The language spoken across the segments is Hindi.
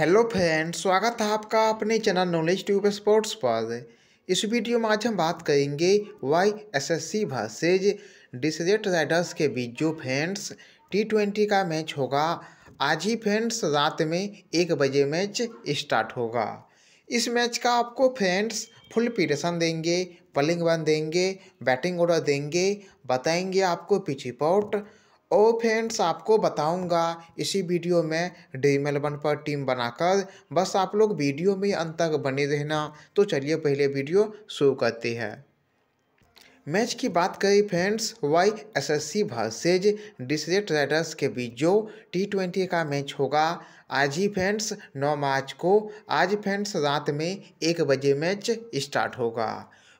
हेलो फ्रेंड स्वागत है आपका अपने चैनल नॉलेज ट्यूब स्पोर्ट्स पर इस वीडियो में आज हम बात करेंगे Y S S C versus desert riders के बीच जो फ्रेंड्स टी ट्वेंटी का मैच होगा आज ही फ्रेंड्स रात में एक बजे मैच स्टार्ट होगा इस मैच का आपको फ्रेंड्स फुल पीटेशन देंगे पलिंग वन देंगे बैटिंग ऑर्डर देंगे बताएंगे आपको पिच रिपोर्ट ओ फ्रेंड्स आपको बताऊंगा इसी वीडियो में ड्रीम एलेवन पर टीम बनाकर बस आप लोग वीडियो में अंत तक बने रहना तो चलिए पहले वीडियो शुरू करते हैं मैच की बात करें friends Y S S C versus desert riders के बीच जो टी ट्वेंटी का मैच होगा आज ही फ्रेंड्स नौ मार्च को आज फ्रेंड्स रात में एक बजे मैच स्टार्ट होगा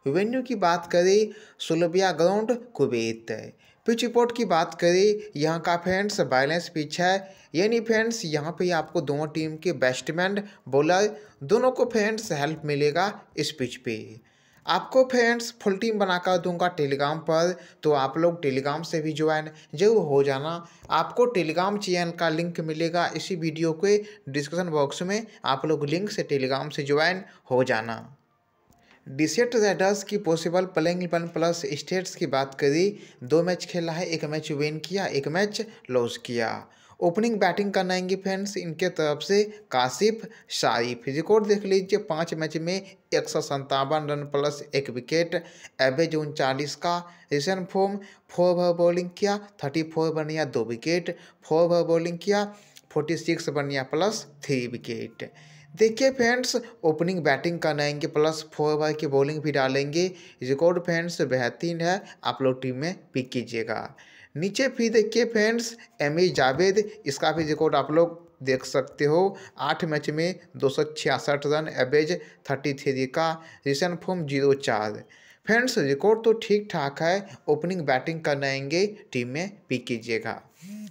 वेन्यू की बात करें Sulaibiya ground Kuwait pitch report की बात करें यहाँ का फ्रेंड्स बैलेंस पिच है यानी फ्रेंड्स यहाँ पे आपको दोनों टीम के बैट्समैन बॉलर दोनों को फ्रेंड्स हेल्प मिलेगा इस पिच पे आपको फ्रेंड्स फुल टीम बनाकर दूंगा टेलीग्राम पर तो आप लोग टेलीग्राम से भी ज्वाइन जरूर हो जाना आपको टेलीग्राम चैनल का लिंक मिलेगा इसी वीडियो के डिस्क्रिप्शन बॉक्स में आप लोग लिंक से टेलीग्राम से ज्वाइन हो जाना डिसेट राइडर्स की possible playing eleven plus stats की बात करी दो मैच खेला है एक मैच विन किया एक मैच लॉस किया ओपनिंग बैटिंग आएंगे फ्रेंड्स इनके तरफ से काशिफ शारीफ रिकॉर्ड देख लीजिए पाँच मैच में एक सौ संतावन रन प्लस एक विकेट एवरेज उनचालीस का recent form four over bowling किया थर्टी फोर बनिया दो विकेट फोर ओवर बॉलिंग किया फोर्टी सिक्स बनिया प्लस थ्री विकेट देखिए फ्रेंड्स ओपनिंग बैटिंग करनाएंगे आएंगे प्लस फोर ओवर की बॉलिंग भी डालेंगे रिकॉर्ड फ्रेंड्स बेहतरीन है आप लोग टीम में पिक कीजिएगा नीचे फिर देखिए फ्रेंड्स एम ए जावेद इसका भी रिकॉर्ड आप लोग देख सकते हो आठ मैच में दो सौ छियासठ रन एवरेज थर्टी थ्री का रिसेंट फॉर्म जीरो चार फ्रेंड्स रिकॉर्ड तो ठीक ठाक है ओपनिंग बैटिंग आएंगे टीम में पिक कीजिएगा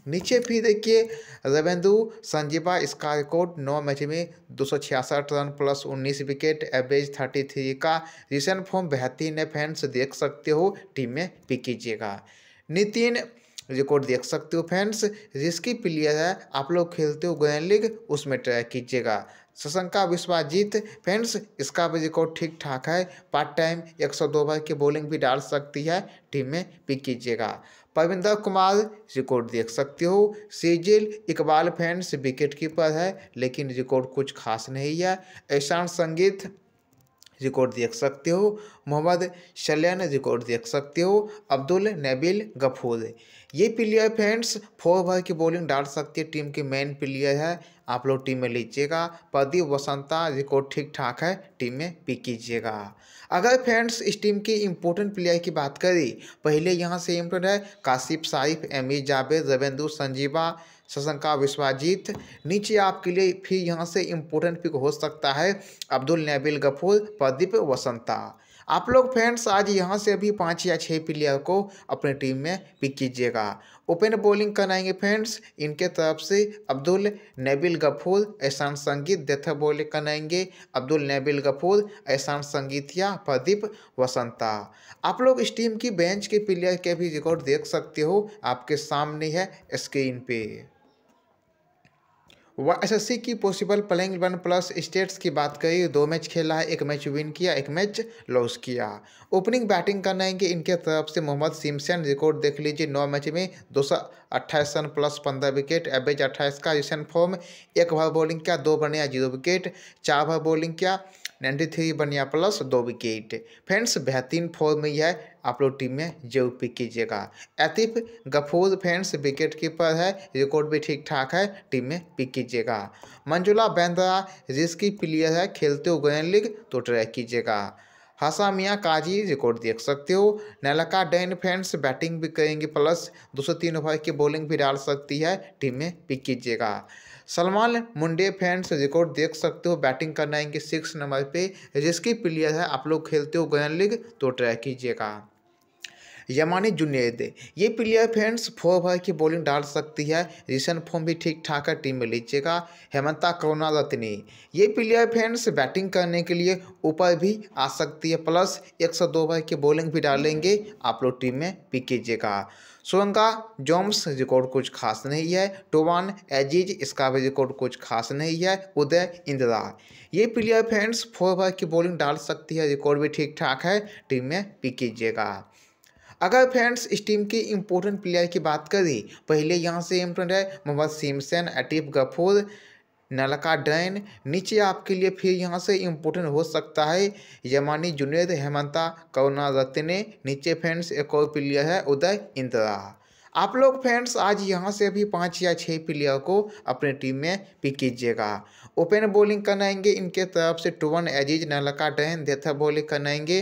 नीचे फिर देखिए रविंदु संजीवा इसका रिकॉर्ड नौ मैच में दो रन प्लस 19 विकेट एवरेज 33 का रिसेंट फॉर्म बेहतरीन है फैंस देख सकते हो टीम में पिक कीजिएगा नितिन रिकॉर्ड देख सकते हो फैंस रिस्की प्लेयर है आप लोग खेलते हो ग्रैंड लीग उसमें ट्राई कीजिएगा शशंका विश्वाजीत फ्रेंड्स इसका भी रिकॉर्ड ठीक ठाक है पार्ट टाइम 102 ओवर की बॉलिंग भी डाल सकती है टीम में पिक कीजिएगा परविंदर कुमार रिकॉर्ड देख सकते हो सीजिल इकबाल फैंस विकेट कीपर है लेकिन रिकॉर्ड कुछ खास नहीं है ऐशान संगीत रिकॉर्ड देख सकते हो मोहम्मद शलन रिकॉर्ड देख सकते हो अब्दुल नबील गफूर ये प्लेयर फ्रेंड्स फोर ओवर की बॉलिंग डाल सकती है टीम के मेन प्लेयर है आप लोग टीम में लीजिएगा प्रदीप वसंता रिकॉर्ड ठीक ठाक है टीम में पिक कीजिएगा अगर फ्रेंड्स इस टीम के इम्पोर्टेंट प्लेयर की बात करें पहले यहाँ से इम्पोर्टेंट है काशिफ साइफ एम जावेद रविंदु संजीवा शशंका विश्वाजीत नीचे आपके लिए फिर यहाँ से इम्पोर्टेंट पिक हो सकता है अब्दुल नबील गफूर प्रदीप वसंता आप लोग फ्रेंड्स आज यहाँ से अभी पाँच या छः प्लेयर को अपनी टीम में पिक कीजिएगा ओपन बॉलिंग कराएंगे फ्रेंड्स इनके तरफ से अब्दुल नबिल गफूर एहसान संगीत डेथ बॉलिंग कराएंगे अब्दुल नबिल गफूर एहसान संगीत या प्रदीप वसंता आप लोग इस टीम की बेंच के प्लेयर के भी रिकॉर्ड देख सकते हो आपके सामने है स्क्रीन पे सी की possible playing one plus stats की बात करें दो मैच खेला है एक मैच विन किया एक मैच लॉस किया ओपनिंग बैटिंग करना है इनके तरफ से मोहम्मद सिमसन रिकॉर्ड देख लीजिए नौ मैच में दो सौ अट्ठाईस रन प्लस पंद्रह विकेट एवरेज अट्ठाईस का रिसेंट फॉर्म एक ओवर बॉलिंग किया दो बने या जीरो विकेट चार ओवर बॉलिंग किया नाइन्टी थ्री बन गया प्लस दो विकेट फ्रेंड्स बेहतरीन फॉर्म में है आप लोग टीम में जरूर पिक कीजिएगा Atif Gafoor friends wicket keeper है रिकॉर्ड भी ठीक ठाक है टीम में पिक कीजिएगा मंजुला बैंद्रा रिस्की प्लेयर है खेलते हो गोयन लीग तो ट्राई कीजिएगा हसा मियाँ काजी रिकॉर्ड देख सकते हो नलका डैन फैंस बैटिंग भी करेंगे प्लस दो सौ तीन ओवर की बॉलिंग भी डाल सकती है टीम में पिक कीजिएगा सलमान मुंडे फैंस रिकॉर्ड देख सकते हो बैटिंग करना है इनके सिक्स नंबर पे जिसकी प्लेयर है आप लोग खेलते हो गयन लीग तो ट्राई कीजिएगा यमानी जुनेद ये प्लेयर फ्रेंड्स फोर ओवर की बॉलिंग डाल सकती है रिसेंट फॉर्म भी ठीक ठाक है टीम में लीजिएगा हेमंता करुणा रत्नी ये प्लेयर फ्रेंड्स बैटिंग करने के लिए ऊपर भी आ सकती है प्लस एक सौ दो ओवर की बॉलिंग भी डालेंगे आप लोग टीम में पिक कीजिएगा सुरंगा जोम्स रिकॉर्ड कुछ खास नहीं है टोवान एजीज इसका भी रिकॉर्ड कुछ खास नहीं है उदय इंदिरा ये प्लेयर फ्रेंड्स फोर ओवर की बॉलिंग डाल सकती है रिकॉर्ड भी ठीक ठाक है टीम में पिक कीजिएगा अगर फ्रेंड्स इस टीम के इंपॉर्टेंट प्लेयर की बात करें पहले यहाँ से इम्पोर्टेंट है मोहम्मद सिमसन अटीफ गफूर नलका डैन नीचे आपके लिए फिर यहाँ से इम्पोर्टेंट हो सकता है यमानी जुनेद हेमंता करुणा रत्ने नीचे फ्रेंड्स एक और प्लेयर है उदय इंदिरा आप लोग फ्रेंड्स आज यहाँ से भी पाँच या छः प्लेयर को अपने टीम में पिक कीजिएगा ओपन बॉलिंग करनाएंगे इनके तरफ से टुवन एजीज नलका डैन देथा बॉलिंग करनाएंगे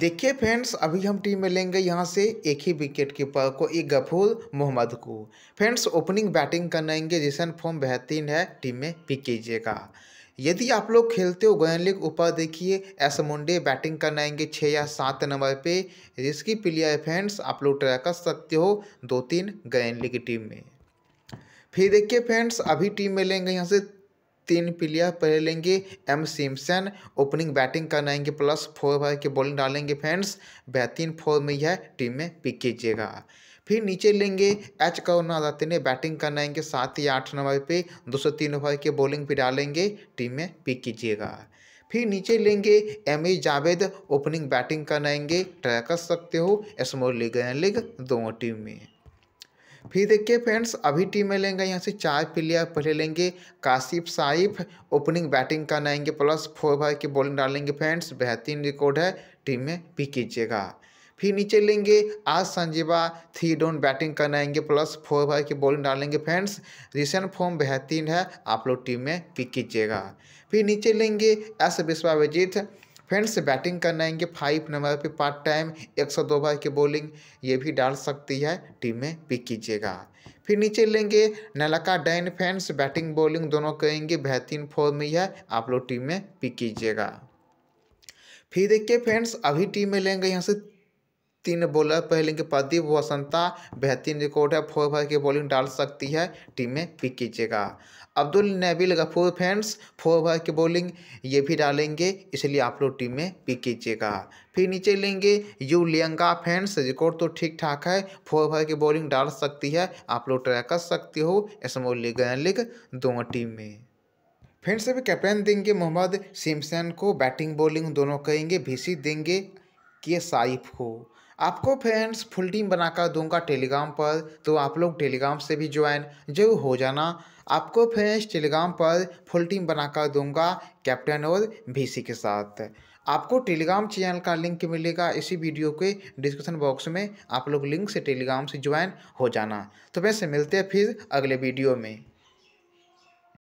देखिए फ्रेंड्स अभी हम टीम में लेंगे यहाँ से एक ही विकेट कीपर को एक गफूर मोहम्मद को फ्रेंड्स ओपनिंग बैटिंग करनाएंगे जिसन फॉर्म बेहतरीन है टीम में पिक कीजिएगा यदि आप लोग खेलते हो गोयन लीग ऊपर देखिए एस मुंडे बैटिंग करनाएंगे छः या सात नंबर पे जिसकी प्लेयर फ्रेंड्स आप लोग ट्राई कर सकते हो दो तीन गोयन लीग टीम में फिर देखिए फ्रेंड्स अभी टीम में लेंगे यहाँ से तीन प्लेयर पहले लेंगे एम सिमसन ओपनिंग बैटिंग करना आएंगे प्लस फोर ओवर के बॉलिंग डालेंगे फ्रेंड्स बेहतरीन फोर में यह टीम में पिक कीजिएगा फिर नीचे लेंगे एच करुणा रत्न ने बैटिंग करना आएंगे सात या आठ नंबर पे दो सौ तीन ओवर के बॉलिंग भी डालेंगे टीम में पिक कीजिएगा फिर नीचे लेंगे M A Javed opening batting करना आएंगे ट्राई कर सकते हो स्मॉल लीग एंड लीग दोनों टीम में फिर देखिए फ्रेंड्स अभी टीम में लेंगे यहाँ से चार प्लेयर पहले लेंगे काशिफ साइफ ओपनिंग बैटिंग करना आएंगे प्लस फोर भाई की बॉलिंग डालेंगे फ्रेंड्स बेहतरीन रिकॉर्ड है टीम में पिक कीजिएगा फिर नीचे लेंगे आज संजीवा थ्री डोन बैटिंग करने आएंगे प्लस फोर भाई की बॉलिंग डालेंगे फ्रेंड्स रिसेंट फॉर्म बेहतरीन है आप लोग टीम में पिक कीजिएगा फिर नीचे लेंगे एस विश्वाभिजीत फ्रेंड्स बैटिंग करना आएंगे फाइव नंबर पे पार्ट टाइम 102 बार की बॉलिंग ये भी डाल सकती है टीम में पिक कीजिएगा फिर नीचे लेंगे नलका डैन फैंस बैटिंग बॉलिंग दोनों करेंगे बेहतरीन फॉर्म में है आप लोग टीम में पिक कीजिएगा फिर देखिए फ्रेंड्स अभी टीम में लेंगे यहाँ से तीन बॉलर पहले के प्रदीप वसंता बेहतरीन रिकॉर्ड है फोर ओवर की बॉलिंग डाल सकती है टीम में पिक कीजिएगा अब्दुल नबील गफूर फैंस फोर ओवर की बॉलिंग ये भी डालेंगे इसलिए आप लोग टीम में पिक कीजिएगा फिर नीचे लेंगे यू लियंगा फैंस रिकॉर्ड तो ठीक ठाक है फोर ओवर की बॉलिंग डाल सकती है आप लोग ट्राई कर सकते हो स्मॉल लीग लीग दोनों टीम में से भी कैप्टन देंगे मोहम्मद सिमसन को बैटिंग बॉलिंग दोनों करेंगे भीसी देंगे के साइफ को आपको फ्रेंड्स फुल टीम बनाकर दूंगा टेलीग्राम पर तो आप लोग टेलीग्राम से भी ज्वाइन जरूर हो जाना आपको फ्रेंड्स टेलीग्राम पर फुल टीम बनाकर दूंगा कैप्टन और भीसी के साथ आपको टेलीग्राम चैनल का लिंक मिलेगा इसी वीडियो के डिस्क्रिप्शन बॉक्स में आप लोग लिंक से टेलीग्राम से ज्वाइन हो जाना तो वैसे मिलते हैं फिर अगले वीडियो में